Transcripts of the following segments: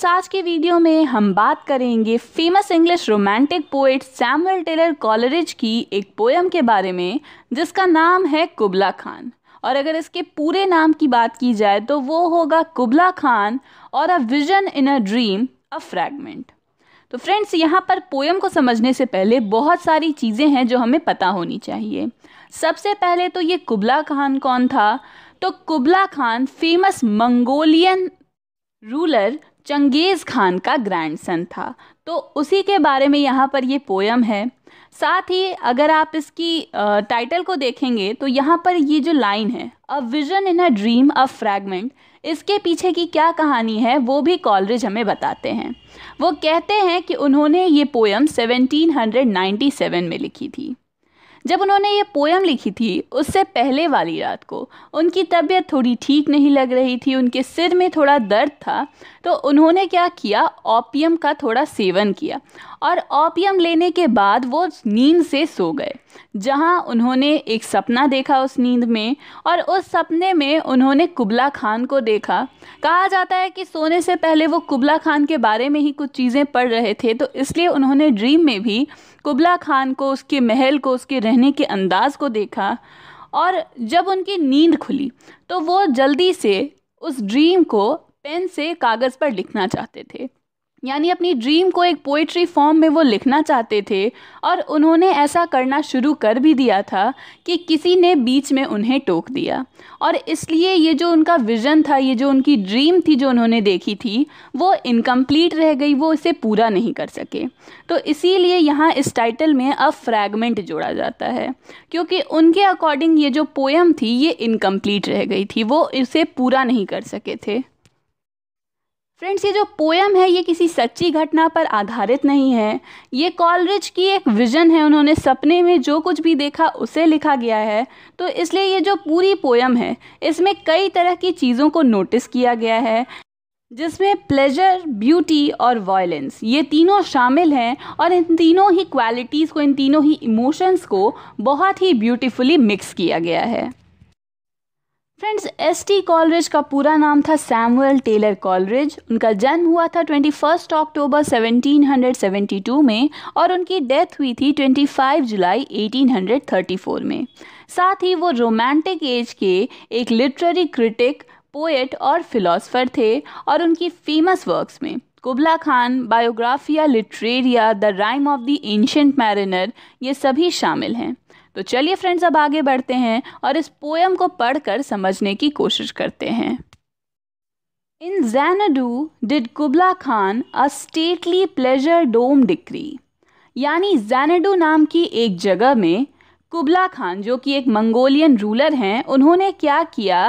Friends आज के video में हम बात करेंगे famous English romantic poet Samuel Taylor Coleridge की एक पोएम के बारे में जिसका नाम है कुबला खान और अगर इसके पूरे नाम की बात की जाए तो वो होगा कुबला खान और a vision in a dream a fragment तो फ्रेंड्स यहाँ पर पोएम को समझने से पहले बहुत सारी चीज़ें हैं जो हमें पता होनी चाहिए सबसे पहले तो ये कुबला खान कौन था तो Kubla Khan famous Mongolian ruler Genghis Khan का ग्रैंडसन था तो उसी के बारे में यहाँ पर ये पोयम है साथ ही अगर आप इसकी टाइटल को देखेंगे तो यहाँ पर ये जो लाइन है a vision in a dream a fragment इसके पीछे की क्या कहानी है वो भी कॉलरिज हमें बताते हैं वो कहते हैं कि उन्होंने ये पोयम 1797 में लिखी थी जब उन्होंने ये पोयम लिखी थी उससे पहले वाली रात को उनकी तबीयत थोड़ी ठीक नहीं लग रही थी उनके सिर में थोड़ा दर्द था तो उन्होंने क्या किया ओपियम का थोड़ा सेवन किया और ओपियम लेने के बाद वो नींद से सो गए जहाँ उन्होंने एक सपना देखा उस नींद में और उस सपने में उन्होंने कुबला खान को देखा कहा जाता है कि सोने से पहले वो कुबला खान के बारे में ही कुछ चीज़ें पढ़ रहे थे तो इसलिए उन्होंने ड्रीम में भी कुबला खान को उसके महल को उसके रहने के अंदाज को देखा और जब उनकी नींद खुली तो वो जल्दी से उस ड्रीम को पेन से कागज़ पर लिखना चाहते थे यानी अपनी ड्रीम को एक पोइट्री फॉर्म में वो लिखना चाहते थे और उन्होंने ऐसा करना शुरू कर भी दिया था कि किसी ने बीच में उन्हें टोक दिया और इसलिए ये जो उनका विज़न था ये जो उनकी ड्रीम थी जो उन्होंने देखी थी वो इनकम्प्लीट रह गई वो इसे पूरा नहीं कर सके तो इसीलिए यहाँ इस टाइटल में अ फ्रैगमेंट जोड़ा जाता है क्योंकि उनके अकॉर्डिंग ये जो पोएम थी ये इनकम्प्लीट रह गई थी वो इसे पूरा नहीं कर सके थे फ्रेंड्स ये जो पोयम है ये किसी सच्ची घटना पर आधारित नहीं है ये कॉलरिज की एक विजन है उन्होंने सपने में जो कुछ भी देखा उसे लिखा गया है तो इसलिए ये जो पूरी पोयम है इसमें कई तरह की चीज़ों को नोटिस किया गया है जिसमें प्लेजर ब्यूटी और वायलेंस ये तीनों शामिल हैं और इन तीनों ही क्वालिटीज़ को इन तीनों ही इमोशंस को बहुत ही ब्यूटीफुली मिक्स किया गया है फ्रेंड्स एस टी कॉलरेज का पूरा नाम था सैमुअल टेलर कॉलरेज उनका जन्म हुआ था ट्वेंटी फर्स्ट अक्टूबर टू में और उनकी डेथ हुई थी twenty five July eighteen hundred thirty four में साथ ही वो रोमांटिक एज के एक लिटरेरी क्रिटिक पोएट और फिलोसफर थे और उनकी फेमस वर्क्स में Kubla Khan Biographia Literaria the Rime of the Ancient Mariner ये सभी शामिल हैं तो चलिए फ्रेंड्स अब आगे बढ़ते हैं और इस पोएम को पढ़कर समझने की कोशिश करते हैं In Xanadu did Kubla Khan a stately pleasure dome decree यानी जैनडू नाम की एक जगह में कुबला खान जो कि एक मंगोलियन रूलर हैं उन्होंने क्या किया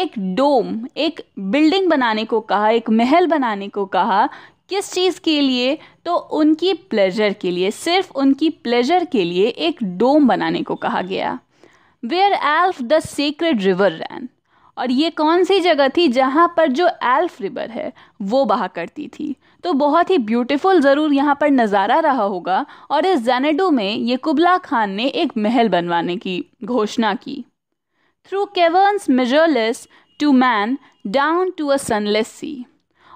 एक डोम एक बिल्डिंग बनाने को कहा एक महल बनाने को कहा किस चीज़ के लिए तो उनकी प्लेजर के लिए सिर्फ उनकी प्लेजर के लिए एक डोम बनाने को कहा गया where Alph the sacred river ran और ये कौन सी जगह थी जहाँ पर जो एल्फ रिवर है वो बहा करती थी तो बहुत ही ब्यूटीफुल ज़रूर यहाँ पर नज़ारा रहा होगा और इस जैनेडो में ये कुबला खान ने एक महल बनवाने की घोषणा की through caverns measureless to man down to a sunless sea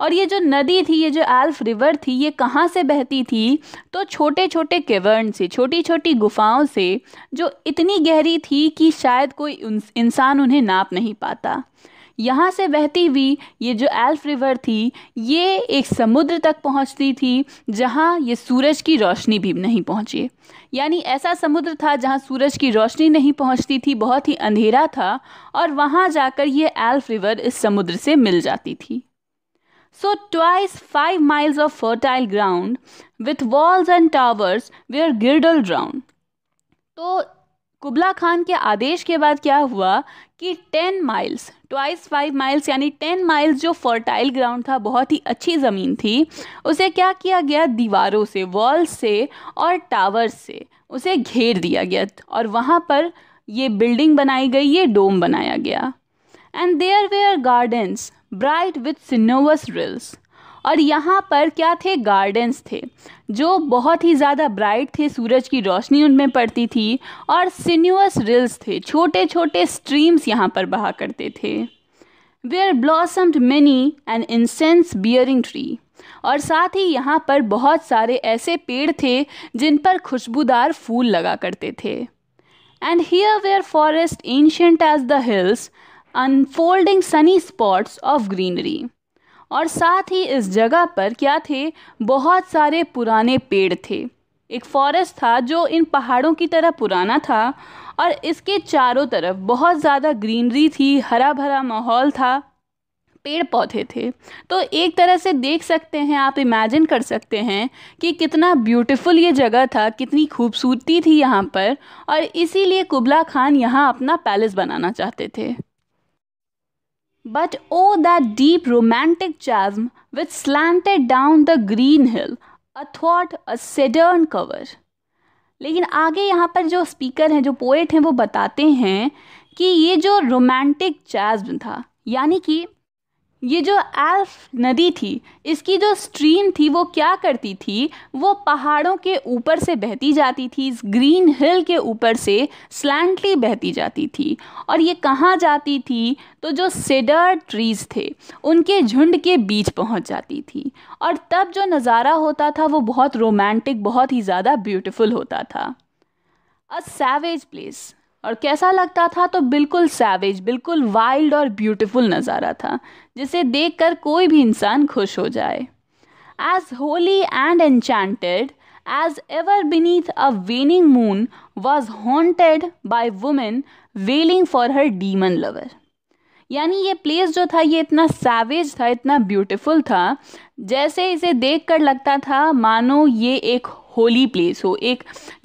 और ये जो नदी थी ये जो एल्फ रिवर थी ये कहाँ से बहती थी तो छोटे छोटे केवर्न से छोटी छोटी गुफाओं से जो इतनी गहरी थी कि शायद कोई इंसान उन्हें नाप नहीं पाता यहाँ से बहती हुई ये जो एल्फ रिवर थी ये एक समुद्र तक पहुँचती थी जहाँ ये सूरज की रोशनी भी नहीं पहुँची यानी ऐसा समुद्र था जहाँ सूरज की रोशनी नहीं पहुँचती थी बहुत ही अंधेरा था और वहाँ जाकर ये एल्फ रिवर इस समुद्र से मिल जाती थी So, twice five miles of fertile ground with walls and towers were girdled round. तो कुबला खान के आदेश के बाद क्या हुआ कि ten miles twice five miles यानी टेन माइल्स जो फर्टाइल ग्राउंड था बहुत ही अच्छी ज़मीन थी उसे क्या किया गया दीवारों से वॉल से और टावर से उसे घेर दिया गया और वहाँ पर ये बिल्डिंग बनाई गई ये डोम बनाया गया and there were gardens bright with sinuous rills और यहाँ पर क्या थे गार्डन्स थे जो बहुत ही ज़्यादा ब्राइट थे सूरज की रोशनी उनमें पड़ती थी और सिन्यूस रिल्स थे छोटे छोटे स्ट्रीम्स यहाँ पर बहा करते थे where blossomed many and incense bearing tree और साथ ही यहाँ पर बहुत सारे ऐसे पेड़ थे जिन पर खुशबूदार फूल लगा करते थे and here were forests ancient as the hills unfolding sunny spots of greenery और साथ ही इस जगह पर क्या थे बहुत सारे पुराने पेड़ थे एक फॉरेस्ट था जो इन पहाड़ों की तरह पुराना था और इसके चारों तरफ बहुत ज़्यादा ग्रीनरी थी हरा भरा माहौल था पेड़ पौधे थे तो एक तरह से देख सकते हैं आप इमेजिन कर सकते हैं कि कितना ब्यूटीफुल ये जगह था कितनी खूबसूरती थी यहाँ पर और इसीलिए कुबला खान यहाँ अपना पैलेस बनाना चाहते थे But oh, that deep romantic chasm which slanted down the green hill, athwart a sedan cover. लेकिन आगे यहाँ पर जो स्पीकर हैं जो पोएट हैं वो बताते हैं कि ये जो रोमांटिक चैज्म था यानी कि ये जो एल्फ नदी थी इसकी जो स्ट्रीम थी वो क्या करती थी वो पहाड़ों के ऊपर से बहती जाती थी इस ग्रीन हिल के ऊपर से स्लैंटली बहती जाती थी और ये कहाँ जाती थी तो जो सेडर ट्रीज़ थे उनके झुंड के बीच पहुँच जाती थी और तब जो नज़ारा होता था वो बहुत रोमांटिक बहुत ही ज़्यादा ब्यूटिफुल होता था अ सैवेज प्लेस और कैसा लगता था तो बिल्कुल सैवेज बिल्कुल वाइल्ड और ब्यूटीफुल नज़ारा था जिसे देखकर कोई भी इंसान खुश हो जाए as holy and enchanted as ever beneath a waning moon was haunted by women wailing for her demon lover यानी ये प्लेस जो था ये इतना सैवेज था इतना ब्यूटीफुल था जैसे इसे देखकर लगता था मानो ये एक होली प्लेस हो एक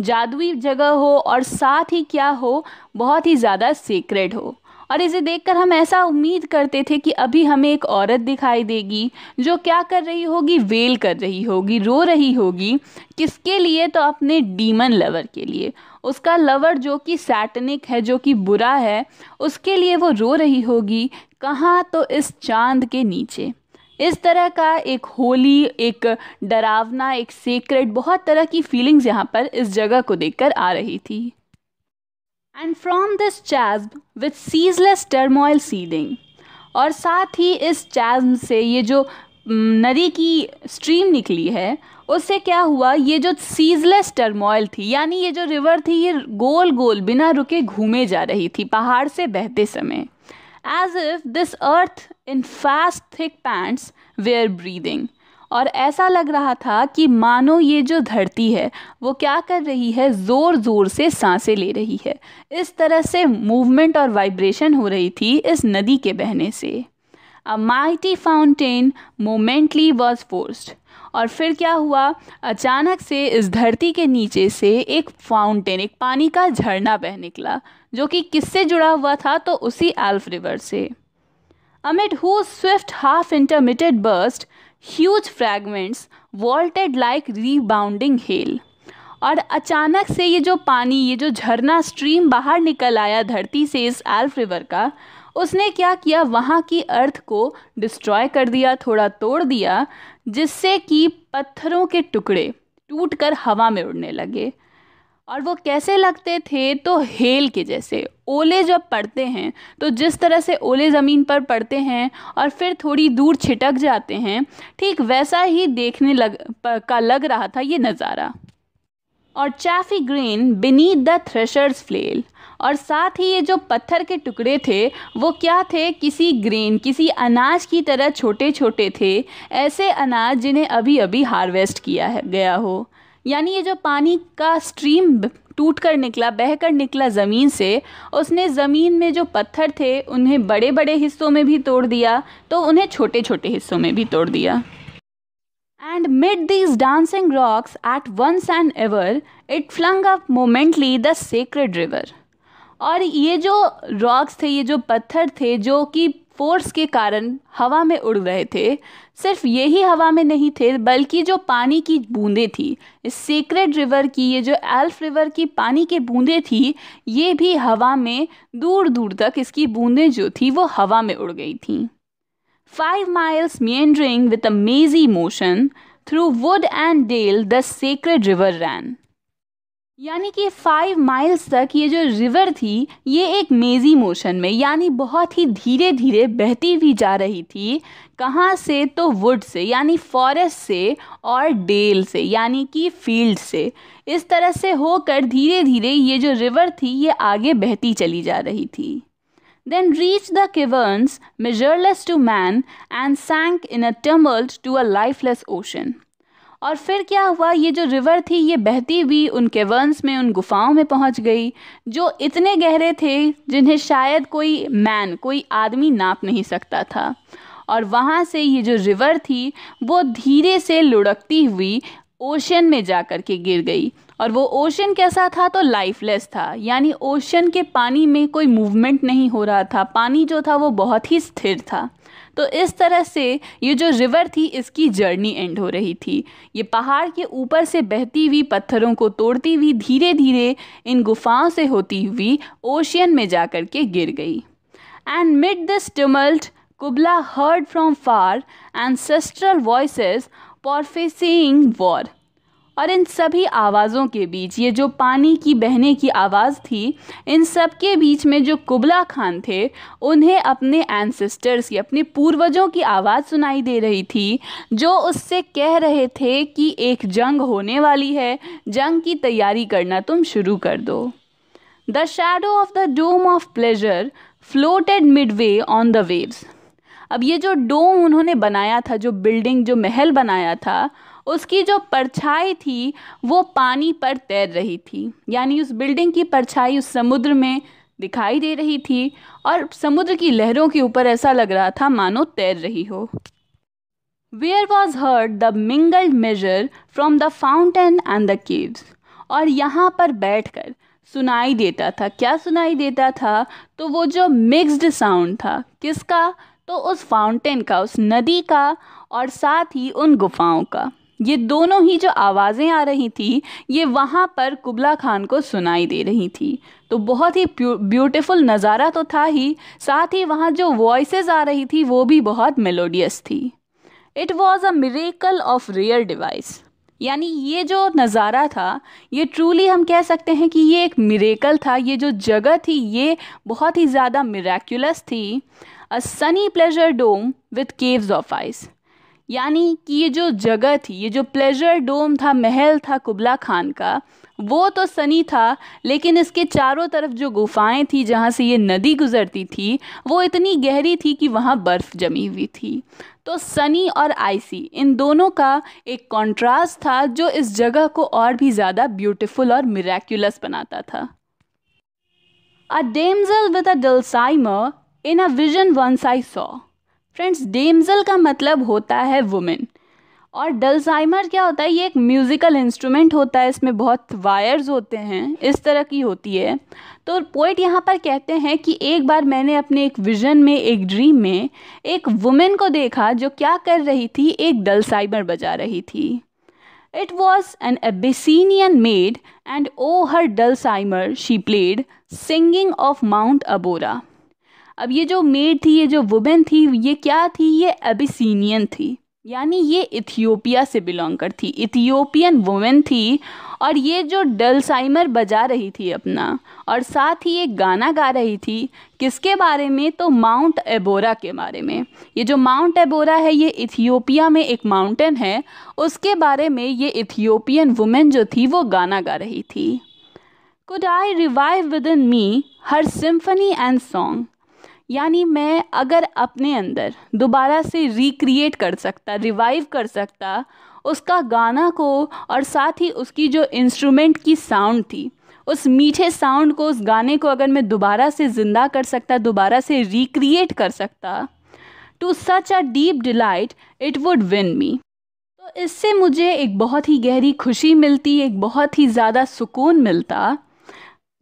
जादुई जगह हो और साथ ही क्या हो बहुत ही ज़्यादा सीक्रेट हो और इसे देखकर हम ऐसा उम्मीद करते थे कि अभी हमें एक औरत दिखाई देगी जो क्या कर रही होगी वेल कर रही होगी रो रही होगी किसके लिए तो अपने डीमन लवर के लिए उसका लवर जो कि सैटनिक है जो कि बुरा है उसके लिए वो रो रही होगी कहाँ तो इस चांद के नीचे इस तरह का एक होली एक डरावना एक सीक्रेट बहुत तरह की फीलिंग्स यहाँ पर इस जगह को देखकर आ रही थी and from this chasm with ceaseless turmoil seething और साथ ही इस चैज्म से ये जो नदी की स्ट्रीम निकली है उससे क्या हुआ ये जो सीजलेस टर्मोइल थी यानी ये जो रिवर थी ये गोल गोल बिना रुके घूमे जा रही थी पहाड़ से बहते समय as if this earth in fast thick pants were breathing और ऐसा लग रहा था कि मानो ये जो धरती है वो क्या कर रही है ज़ोर ज़ोर से सांसें ले रही है इस तरह से मूवमेंट और वाइब्रेशन हो रही थी इस नदी के बहने से a mighty fountain momently was forced और फिर क्या हुआ अचानक से इस धरती के नीचे से एक फाउंटेन एक पानी का झरना बह निकला जो कि किससे जुड़ा हुआ था तो उसी एल्फ रिवर से amid whose swift half intermitted burst huge fragments vaulted like rebounding hail और अचानक से ये जो पानी ये जो झरना स्ट्रीम बाहर निकल आया धरती से इस एल्फ रिवर का उसने क्या किया वहाँ की अर्थ को डिस्ट्रॉय कर दिया थोड़ा तोड़ दिया जिससे कि पत्थरों के टुकड़े टूट कर हवा में उड़ने लगे और वो कैसे लगते थे तो हेल के जैसे ओले जब पड़ते हैं तो जिस तरह से ओले ज़मीन पर पड़ते हैं और फिर थोड़ी दूर छिटक जाते हैं ठीक वैसा ही देखने लग का लग रहा था ये नज़ारा और chaffy grain beneath the threshers flail और साथ ही ये जो पत्थर के टुकड़े थे वो क्या थे किसी ग्रेन किसी अनाज की तरह छोटे छोटे थे ऐसे अनाज जिन्हें अभी अभी हार्वेस्ट किया है गया हो यानी ये जो पानी का स्ट्रीम टूट कर निकला बह कर निकला ज़मीन से उसने ज़मीन में जो पत्थर थे उन्हें बड़े बड़े हिस्सों में भी तोड़ दिया तो उन्हें छोटे छोटे हिस्सों में भी तोड़ दिया and mid these dancing rocks at once and ever it flung up momently the sacred river और ये जो रॉक्स थे ये जो पत्थर थे जो कि फोर्स के कारण हवा में उड़ रहे थे सिर्फ ये ही हवा में नहीं थे बल्कि जो पानी की बूंदें थी इस सीक्रेट रिवर की ये जो एल्फ रिवर की पानी की बूंदें थी ये भी हवा में दूर दूर तक इसकी बूंदें जो थी वो हवा में उड़ गई थी five miles meandering with a mazy motion through wood and dale the sacred river ran यानी कि फाइव माइल्स तक ये जो रिवर थी ये एक मेज़ी मोशन में यानी बहुत ही धीरे धीरे बहती हुई जा रही थी कहाँ से तो वुड से यानी फॉरेस्ट से और डेल से यानी कि फील्ड से इस तरह से होकर धीरे धीरे ये जो रिवर थी ये आगे बहती चली जा रही थी then reached the caverns, measureless to man and sank in a tumult to a lifeless ocean और फिर क्या हुआ ये जो रिवर थी ये बहती हुई उनके वंश में उन गुफाओं में पहुंच गई जो इतने गहरे थे जिन्हें शायद कोई मैन कोई आदमी नाप नहीं सकता था और वहाँ से ये जो रिवर थी वो धीरे से लुढ़कती हुई ओशन में जा कर के गिर गई और वो ओशन कैसा था तो लाइफलेस था यानी ओशन के पानी में कोई मूवमेंट नहीं हो रहा था पानी जो था वो बहुत ही स्थिर था तो इस तरह से ये जो रिवर थी इसकी जर्नी एंड हो रही थी ये पहाड़ के ऊपर से बहती हुई पत्थरों को तोड़ती हुई धीरे धीरे इन गुफाओं से होती हुई ओशियन में जा कर के गिर गई and mid this tumult tumult heard heard far far voice prophesying war और इन सभी आवाज़ों के बीच ये जो पानी की बहने की आवाज़ थी इन सब के बीच में जो कुबला खान थे उन्हें अपने एंसेस्टर्स की अपने पूर्वजों की आवाज़ सुनाई दे रही थी जो उससे कह रहे थे कि एक जंग होने वाली है जंग की तैयारी करना तुम शुरू कर दो the shadow of the dome of pleasure floated midway on the waves अब ये जो डोम उन्होंने बनाया था जो बिल्डिंग जो महल बनाया था उसकी जो परछाई थी वो पानी पर तैर रही थी यानी उस बिल्डिंग की परछाई उस समुद्र में दिखाई दे रही थी और समुद्र की लहरों के ऊपर ऐसा लग रहा था मानो तैर रही हो where was heard the mingled measure from the fountain and the caves और यहाँ पर बैठ कर सुनाई देता था क्या सुनाई देता था तो वो जो मिक्स्ड साउंड था किसका तो उस फाउंटेन का उस नदी का और साथ ही उन गुफाओं का ये दोनों ही जो आवाज़ें आ रही थी ये वहाँ पर कुबला खान को सुनाई दे रही थी तो बहुत ही ब्यूटीफुल नज़ारा तो था ही साथ ही वहाँ जो वॉइसेस आ रही थी वो भी बहुत मेलोडियस थी it was a miracle of real device यानी ये जो नज़ारा था ये ट्रूली हम कह सकते हैं कि ये एक मिरेकल था ये जो जगह थी ये बहुत ही ज़्यादा मिराक्यूलस थी a sunny pleasure dome with caves of ice यानी कि ये जो जगह थी ये जो प्लेजर डोम था महल था कुबला खान का वो तो सनी था लेकिन इसके चारों तरफ जो गुफाएं थी जहाँ से ये नदी गुजरती थी वो इतनी गहरी थी कि वहाँ बर्फ़ जमी हुई थी तो सनी और आईसी इन दोनों का एक कंट्रास्ट था जो इस जगह को और भी ज़्यादा ब्यूटीफुल और मिराक्यूलस बनाता था a damsel with a dulcimer in a vision once I saw friends damsel का मतलब होता है वुमेन और डल्जाइमर क्या होता है ये एक म्यूज़िकल इंस्ट्रूमेंट होता है इसमें बहुत वायर्स होते हैं इस तरह की होती है तो पोइट यहाँ पर कहते हैं कि एक बार मैंने अपने एक विजन में एक ड्रीम में एक वुमेन को देखा जो क्या कर रही थी एक डल्साइमर बजा रही थी it was an Abyssinian maid and on her dulcimer she played singing of Mount Abora अब ये जो मेड थी ये जो वुमेन थी ये क्या थी ये एबिसिनियन थी यानी ये इथियोपिया से बिलोंग करती इथियोपियन वुमेन थी और ये जो डलसाइमर बजा रही थी अपना और साथ ही ये गाना गा रही थी किसके बारे में तो माउंट एबोरा के बारे में ये जो माउंट एबोरा है ये इथियोपिया में एक माउंटेन है उसके बारे में ये इथियोपियन वुमेन जो थी वो गाना गा रही थी could I revive within me her symphony and song यानी मैं अगर अपने अंदर दोबारा से रिक्रिएट कर सकता रिवाइव कर सकता उसका गाना को और साथ ही उसकी जो इंस्ट्रूमेंट की साउंड थी उस मीठे साउंड को उस गाने को अगर मैं दोबारा से ज़िंदा कर सकता दोबारा से रिक्रिएट कर सकता to such a deep delight it would win me तो इससे मुझे एक बहुत ही गहरी खुशी मिलती एक बहुत ही ज़्यादा सुकून मिलता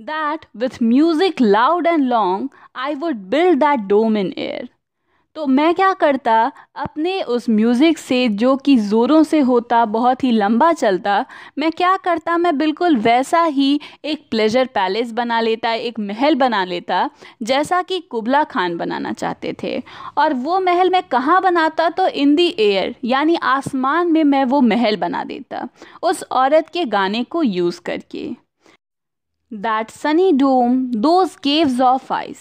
that with music loud and long I would build that dome in air तो मैं क्या करता अपने उस म्यूज़िक से जो कि ज़ोरों से होता बहुत ही लंबा चलता मैं क्या करता मैं बिल्कुल वैसा ही एक प्लेजर पैलेस बना लेता एक महल बना लेता जैसा कि कुबला खान बनाना चाहते थे और वो महल मैं कहाँ बनाता तो इन दी एयर यानी आसमान में मैं वो महल बना देता उस औरत के गाने को यूज़ करके that sunny dome those caves of ice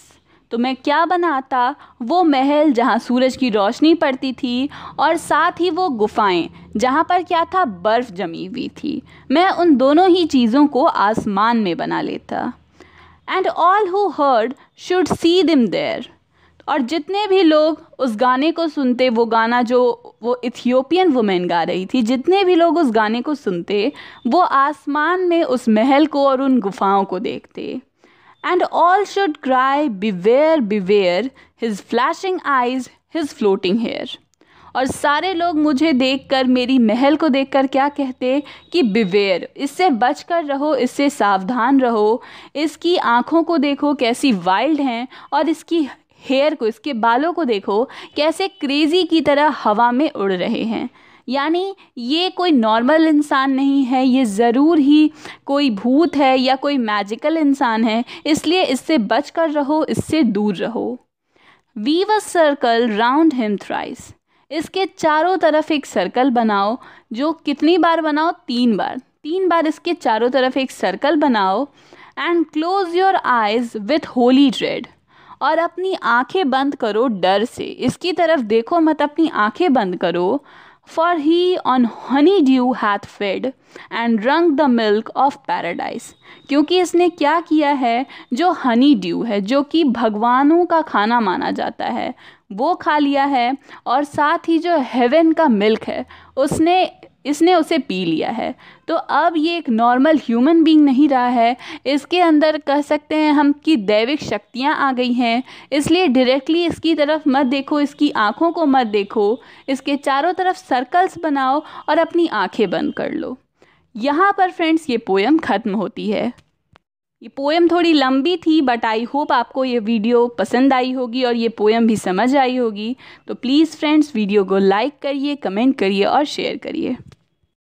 तो मैं क्या बनाता वो महल जहाँ सूरज की रोशनी पड़ती थी और साथ ही वो गुफाएं जहाँ पर क्या था बर्फ़ जमी हुई थी मैं उन दोनों ही चीज़ों को आसमान में बना लेता and all who heard should see them there और जितने भी लोग उस गाने को सुनते वो गाना जो वो इथियोपियन वुमेन गा रही थी जितने भी लोग उस गाने को सुनते वो आसमान में उस महल को और उन गुफाओं को देखते and all should cry beware beware his flashing eyes his floating hair और सारे लोग मुझे देखकर मेरी महल को देखकर क्या कहते कि बिवेयर इससे बच कर रहो इससे सावधान रहो इसकी आँखों को देखो कैसी वाइल्ड हैं और इसकी हेयर को इसके बालों को देखो कैसे क्रेज़ी की तरह हवा में उड़ रहे हैं यानी ये कोई नॉर्मल इंसान नहीं है ये ज़रूर ही कोई भूत है या कोई मैजिकल इंसान है इसलिए इससे बच कर रहो इससे दूर रहो weave a circle round him thrice इसके चारों तरफ एक सर्कल बनाओ जो कितनी बार बनाओ तीन बार तीन बार इसके चारों तरफ एक सर्कल बनाओ and close your eyes with holy dread और अपनी आंखें बंद करो डर से इसकी तरफ देखो मत अपनी आंखें बंद करो for he on honey dew hath fed and drunk the milk of paradise क्योंकि इसने क्या किया है जो हनी ड्यू है जो कि भगवानों का खाना माना जाता है वो खा लिया है और साथ ही जो हेवन का मिल्क है उसने इसने उसे पी लिया है तो अब ये एक नॉर्मल ह्यूमन बीइंग नहीं रहा है इसके अंदर कह सकते हैं हम कि दैविक शक्तियाँ आ गई हैं इसलिए डायरेक्टली इसकी तरफ मत देखो इसकी आँखों को मत देखो इसके चारों तरफ सर्कल्स बनाओ और अपनी आँखें बंद कर लो यहाँ पर फ्रेंड्स ये पोएम ख़त्म होती है ये पोएम थोड़ी लंबी थी बट आई होप आपको ये वीडियो पसंद आई होगी और ये पोएम भी समझ आई होगी तो प्लीज़ फ्रेंड्स वीडियो को लाइक करिए कमेंट करिए और शेयर करिए